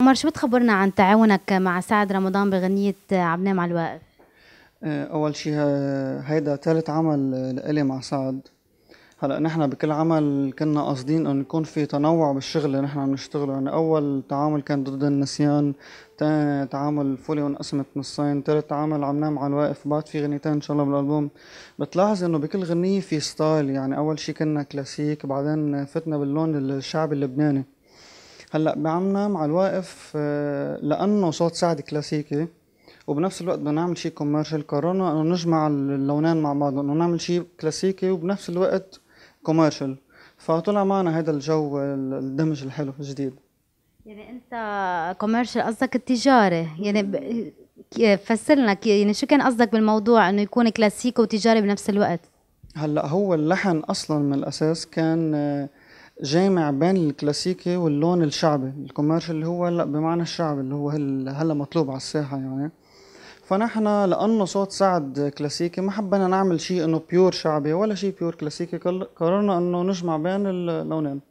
عمر شو بتخبرنا عن تعاونك مع سعد رمضان بغنية عبنام على الواقف؟ آه، أول شيء آه، هيدا ثالث عمل لإلي مع سعد هلا نحن بكل عمل كنا قاصدين انه يكون في تنوع بالشغل اللي نحن عم نشتغله يعني اول تعامل كان ضد النسيان تاني تعامل فولي وانقسمت نصين تالت تعامل عم نام على الواقف بعد في غنيتين ان شاء الله بالالبوم بتلاحظ انه بكل غنية في ستايل يعني اول شي كنا كلاسيك بعدين فتنا باللون الشعبي اللبناني هلا بعمنا مع الواقف آه، لانه صوت سعد كلاسيكي وبنفس الوقت بدنا نعمل شيء كوميرشال قررنا انه نجمع اللونين مع بعض انه نعمل شيء كلاسيكي وبنفس الوقت كوميرشال فطلع معنا هذا الجو الدمج الحلو الجديد يعني انت كوميرشال قصدك التجاري يعني ب... فسرنا يعني شو كان قصدك بالموضوع انه يكون كلاسيكي وتجاري بنفس الوقت هلا هو اللحن اصلا من الاساس كان آه، جامع بين الكلاسيكي واللون الشعبي الكوميرشال اللي هو هلا بمعنى الشعبي اللي هو هلا مطلوب على الساحه يعني فنحن لانه صوت سعد كلاسيكي ما حبينا نعمل شيء انه بيور شعبي ولا شيء بيور كلاسيكي قررنا انه نجمع بين اللونين